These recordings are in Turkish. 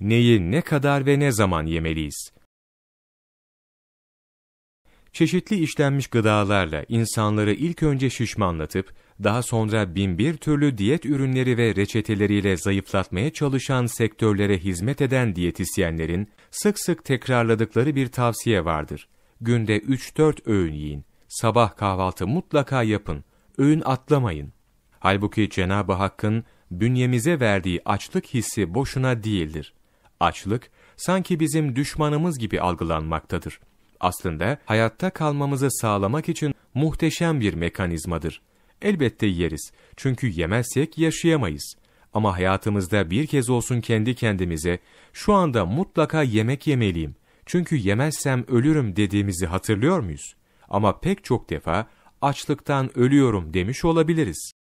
neyi ne kadar ve ne zaman yemeliyiz? Çeşitli işlenmiş gıdalarla insanları ilk önce şişmanlatıp, daha sonra binbir türlü diyet ürünleri ve reçeteleriyle zayıflatmaya çalışan sektörlere hizmet eden diyetisyenlerin sık sık tekrarladıkları bir tavsiye vardır. Günde 3-4 öğün yiyin, sabah kahvaltı mutlaka yapın, öğün atlamayın. Halbuki Cenab-ı Hakk'ın bünyemize verdiği açlık hissi boşuna değildir. Açlık, sanki bizim düşmanımız gibi algılanmaktadır. Aslında hayatta kalmamızı sağlamak için muhteşem bir mekanizmadır. Elbette yeriz. Çünkü yemezsek yaşayamayız. Ama hayatımızda bir kez olsun kendi kendimize şu anda mutlaka yemek yemeliyim. Çünkü yemezsem ölürüm dediğimizi hatırlıyor muyuz? Ama pek çok defa açlıktan ölüyorum demiş olabiliriz.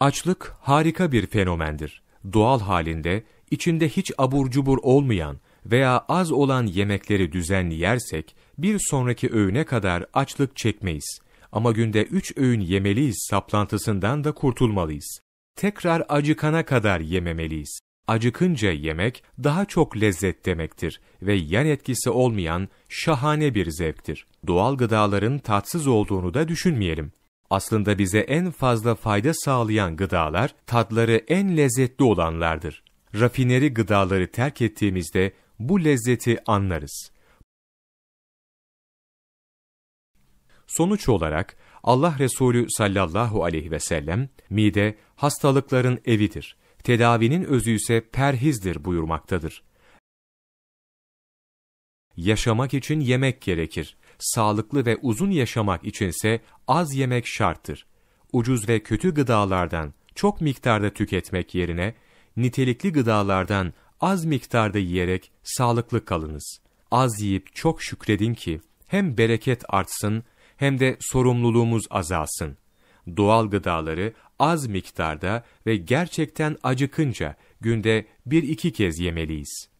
Açlık harika bir fenomendir. Doğal halinde içinde hiç abur cubur olmayan veya az olan yemekleri düzenli yersek, bir sonraki öğüne kadar açlık çekmeyiz. Ama günde üç öğün yemeliyiz saplantısından da kurtulmalıyız. Tekrar acıkana kadar yememeliyiz. Acıkınca yemek daha çok lezzet demektir ve yan etkisi olmayan şahane bir zevktir. Doğal gıdaların tatsız olduğunu da düşünmeyelim. Aslında bize en fazla fayda sağlayan gıdalar, tatları en lezzetli olanlardır rafineri gıdaları terk ettiğimizde bu lezzeti anlarız. Sonuç olarak Allah Resulü sallallahu aleyhi ve sellem, mide hastalıkların evidir, tedavinin özü ise perhizdir buyurmaktadır. Yaşamak için yemek gerekir, sağlıklı ve uzun yaşamak içinse az yemek şarttır. Ucuz ve kötü gıdalardan çok miktarda tüketmek yerine, nitelikli gıdalardan az miktarda yiyerek sağlıklı kalınız. Az yiyip çok şükredin ki hem bereket artsın hem de sorumluluğumuz azalsın. Doğal gıdaları az miktarda ve gerçekten acıkınca günde bir iki kez yemeliyiz.